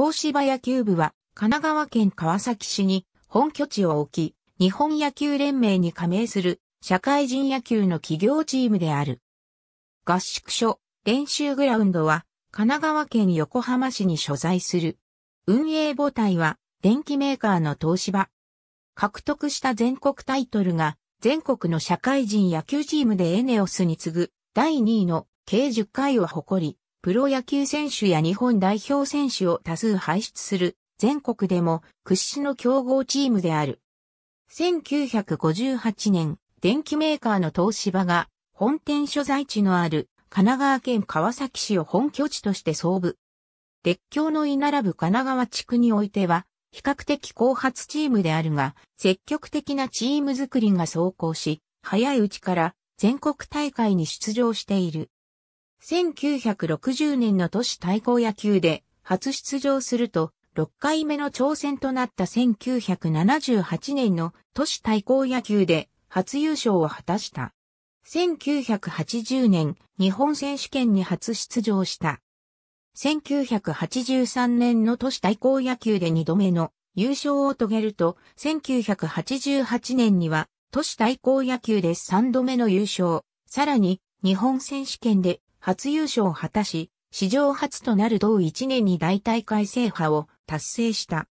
東芝野球部は神奈川県川崎市に本拠地を置き、日本野球連盟に加盟する社会人野球の企業チームである。合宿所、練習グラウンドは神奈川県横浜市に所在する。運営母体は電機メーカーの東芝。獲得した全国タイトルが全国の社会人野球チームでエネオスに次ぐ第2位の計10回を誇り、プロ野球選手や日本代表選手を多数輩出する、全国でも屈指の強豪チームである。1958年、電機メーカーの東芝が、本店所在地のある神奈川県川崎市を本拠地として総部。列強の居並ぶ神奈川地区においては、比較的後発チームであるが、積極的なチーム作りが走行し、早いうちから全国大会に出場している。1960年の都市対抗野球で初出場すると、6回目の挑戦となった1978年の都市対抗野球で初優勝を果たした。1980年日本選手権に初出場した。1983年の都市対抗野球で2度目の優勝を遂げると、1988年には都市対抗野球で3度目の優勝、さらに日本選手権で初優勝を果たし、史上初となる同1年に大大会制覇を達成した。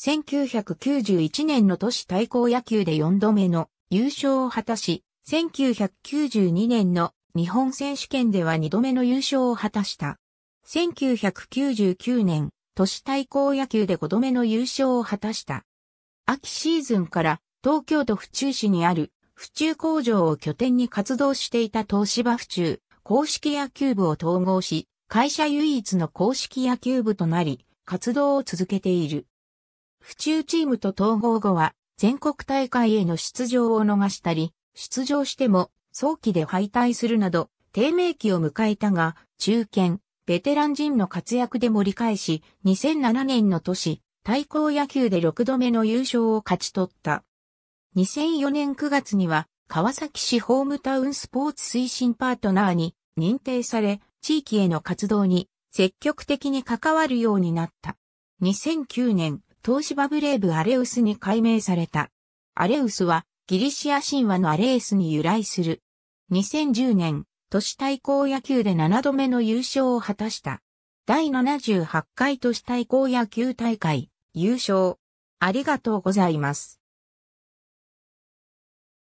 1991年の都市対抗野球で4度目の優勝を果たし、1992年の日本選手権では2度目の優勝を果たした。1999年、都市対抗野球で5度目の優勝を果たした。秋シーズンから東京都府中市にある府中工場を拠点に活動していた東芝府中公式野球部を統合し、会社唯一の公式野球部となり、活動を続けている。府中チームと統合後は、全国大会への出場を逃したり、出場しても早期で敗退するなど、低迷期を迎えたが、中堅、ベテラン陣の活躍で盛り返し、2007年の年、対抗野球で6度目の優勝を勝ち取った。2004年9月には、川崎市ホームタウンスポーツ推進パートナーに認定され、地域への活動に積極的に関わるようになった。2009年、東芝ブレイブアレウスに改名された。アレウスはギリシア神話のアレースに由来する。2010年、都市対抗野球で7度目の優勝を果たした。第78回都市対抗野球大会優勝。ありがとうございます。